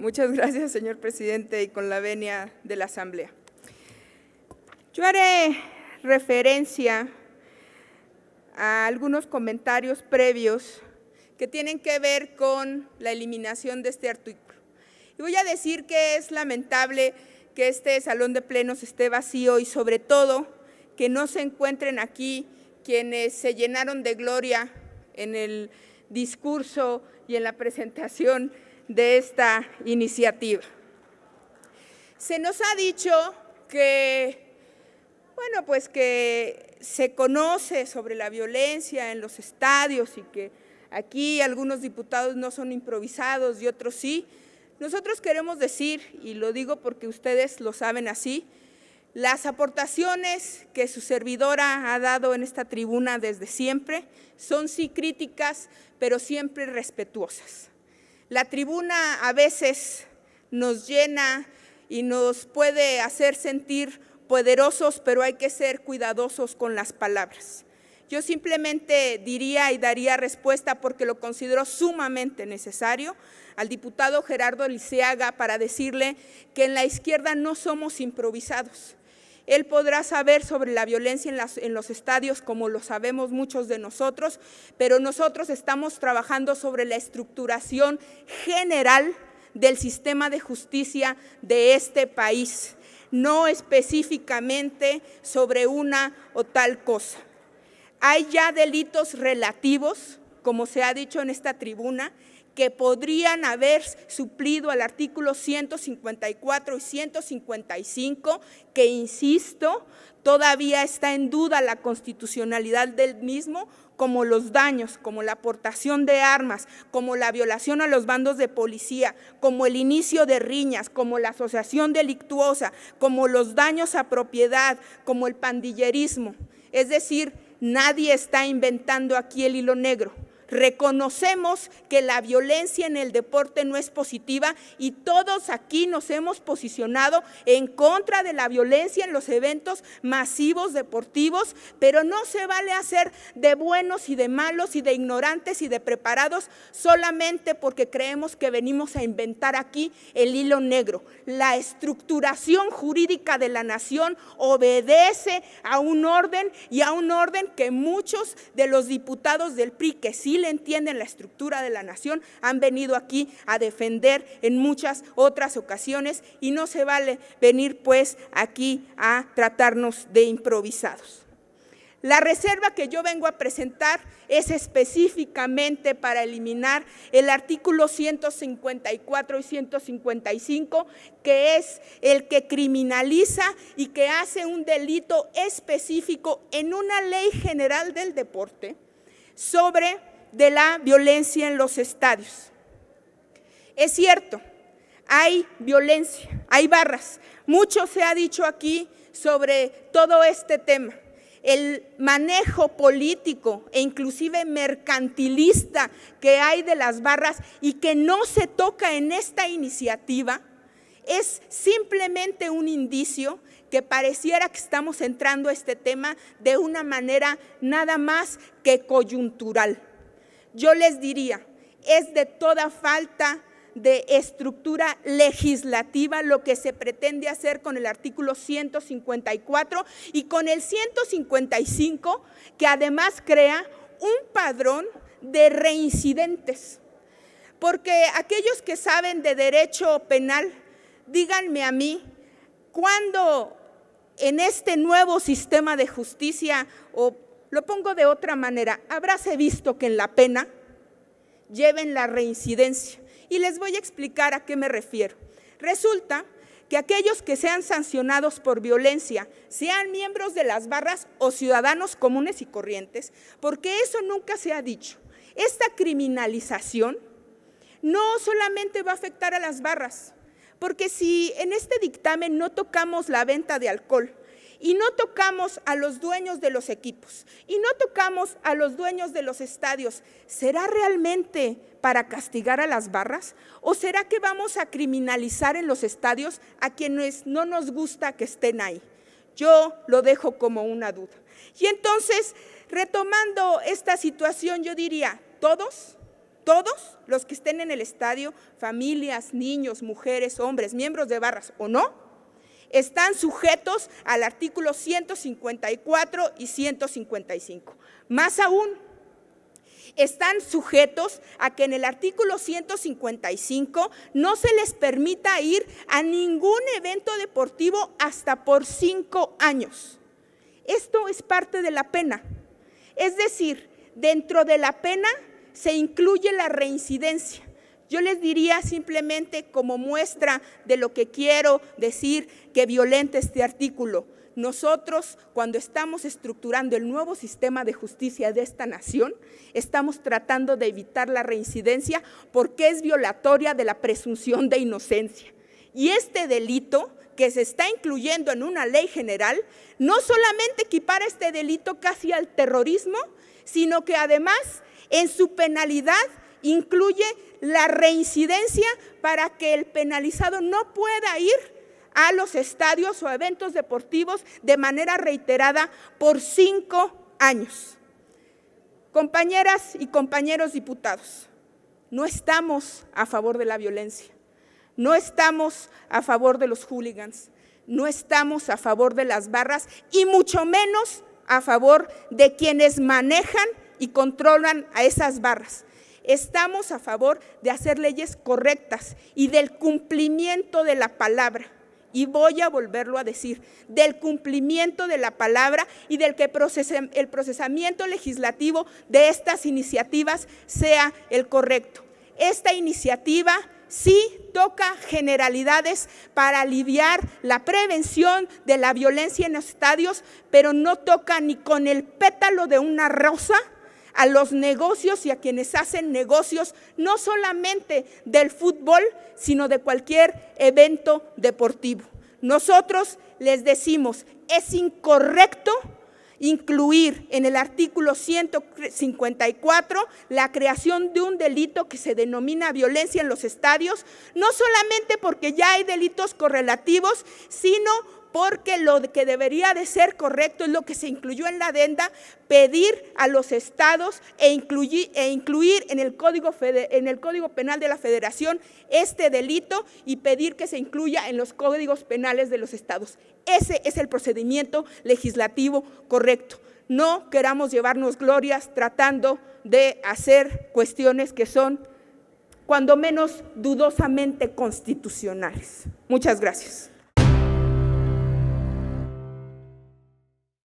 Muchas gracias, señor presidente, y con la venia de la Asamblea. Yo haré referencia a algunos comentarios previos que tienen que ver con la eliminación de este artículo. Y voy a decir que es lamentable que este salón de plenos esté vacío y sobre todo que no se encuentren aquí quienes se llenaron de gloria en el discurso y en la presentación de esta iniciativa. Se nos ha dicho que, bueno, pues que se conoce sobre la violencia en los estadios y que aquí algunos diputados no son improvisados y otros sí. Nosotros queremos decir, y lo digo porque ustedes lo saben así, las aportaciones que su servidora ha dado en esta tribuna desde siempre son sí críticas, pero siempre respetuosas. La tribuna a veces nos llena y nos puede hacer sentir poderosos, pero hay que ser cuidadosos con las palabras. Yo simplemente diría y daría respuesta porque lo considero sumamente necesario al diputado Gerardo Liceaga para decirle que en la izquierda no somos improvisados. Él podrá saber sobre la violencia en, los estadios, como lo sabemos muchos de nosotros, pero nosotros estamos trabajando sobre la estructuración general del sistema de justicia de este país, no específicamente sobre una o tal cosa. Hay ya delitos relativos como se ha dicho en esta tribuna, que podrían haber suplido al artículo 154 y 155, que insisto, todavía está en duda la constitucionalidad del mismo, como los daños, como la aportación de armas, como la violación a los bandos de policía, como el inicio de riñas, como la asociación delictuosa, como los daños a propiedad, como el pandillerismo. Es decir, nadie está inventando aquí el hilo negro Reconocemos que la violencia en el deporte no es positiva y todos aquí nos hemos posicionado en contra de la violencia en los eventos masivos deportivos, pero no se vale hacer de buenos y de malos y de ignorantes y de preparados solamente porque creemos que venimos a inventar aquí el hilo negro. La estructuración jurídica de la nación obedece a un orden y a un orden que muchos de los diputados del PRI que sí entienden la estructura de la nación, han venido aquí a defender en muchas otras ocasiones y no se vale venir pues aquí a tratarnos de improvisados. La reserva que yo vengo a presentar es específicamente para eliminar el artículo 154 y 155, que es el que criminaliza y que hace un delito específico en una ley general del deporte sobre de la violencia en los estadios. Es cierto, hay violencia, hay barras. Mucho se ha dicho aquí sobre todo este tema. El manejo político e inclusive mercantilista que hay de las barras y que no se toca en esta iniciativa es simplemente un indicio que pareciera que estamos entrando a este tema de una manera nada más que coyuntural yo les diría, es de toda falta de estructura legislativa lo que se pretende hacer con el artículo 154 y con el 155, que además crea un padrón de reincidentes. Porque aquellos que saben de derecho penal, díganme a mí, ¿cuándo en este nuevo sistema de justicia o lo pongo de otra manera. Habráse visto que en la pena lleven la reincidencia. Y les voy a explicar a qué me refiero. Resulta que aquellos que sean sancionados por violencia sean miembros de las barras o ciudadanos comunes y corrientes, porque eso nunca se ha dicho. Esta criminalización no solamente va a afectar a las barras, porque si en este dictamen no tocamos la venta de alcohol, y no tocamos a los dueños de los equipos y no tocamos a los dueños de los estadios, ¿será realmente para castigar a las barras? ¿O será que vamos a criminalizar en los estadios a quienes no nos gusta que estén ahí? Yo lo dejo como una duda. Y entonces, retomando esta situación, yo diría, todos, todos los que estén en el estadio, familias, niños, mujeres, hombres, miembros de barras o no, están sujetos al artículo 154 y 155. Más aún, están sujetos a que en el artículo 155 no se les permita ir a ningún evento deportivo hasta por cinco años. Esto es parte de la pena. Es decir, dentro de la pena se incluye la reincidencia. Yo les diría simplemente como muestra de lo que quiero decir que violenta este artículo. Nosotros, cuando estamos estructurando el nuevo sistema de justicia de esta nación, estamos tratando de evitar la reincidencia porque es violatoria de la presunción de inocencia. Y este delito que se está incluyendo en una ley general, no solamente equipara este delito casi al terrorismo, sino que además en su penalidad incluye la reincidencia para que el penalizado no pueda ir a los estadios o eventos deportivos de manera reiterada por cinco años. Compañeras y compañeros diputados, no estamos a favor de la violencia, no estamos a favor de los hooligans, no estamos a favor de las barras y mucho menos a favor de quienes manejan y controlan a esas barras. Estamos a favor de hacer leyes correctas y del cumplimiento de la palabra. Y voy a volverlo a decir, del cumplimiento de la palabra y del que el procesamiento legislativo de estas iniciativas sea el correcto. Esta iniciativa sí toca generalidades para aliviar la prevención de la violencia en los estadios, pero no toca ni con el pétalo de una rosa a los negocios y a quienes hacen negocios, no solamente del fútbol, sino de cualquier evento deportivo. Nosotros les decimos, es incorrecto incluir en el artículo 154 la creación de un delito que se denomina violencia en los estadios, no solamente porque ya hay delitos correlativos, sino porque lo que debería de ser correcto es lo que se incluyó en la adenda, pedir a los estados e, e incluir, en el Código Penal de la Federación este delito y pedir que se incluya en los códigos penales de los estados. Ese es el procedimiento legislativo correcto. No queramos llevarnos glorias tratando de hacer cuestiones que son cuando menos dudosamente constitucionales. Muchas gracias.